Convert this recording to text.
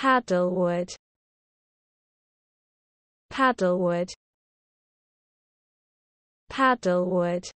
Paddlewood Paddlewood Paddlewood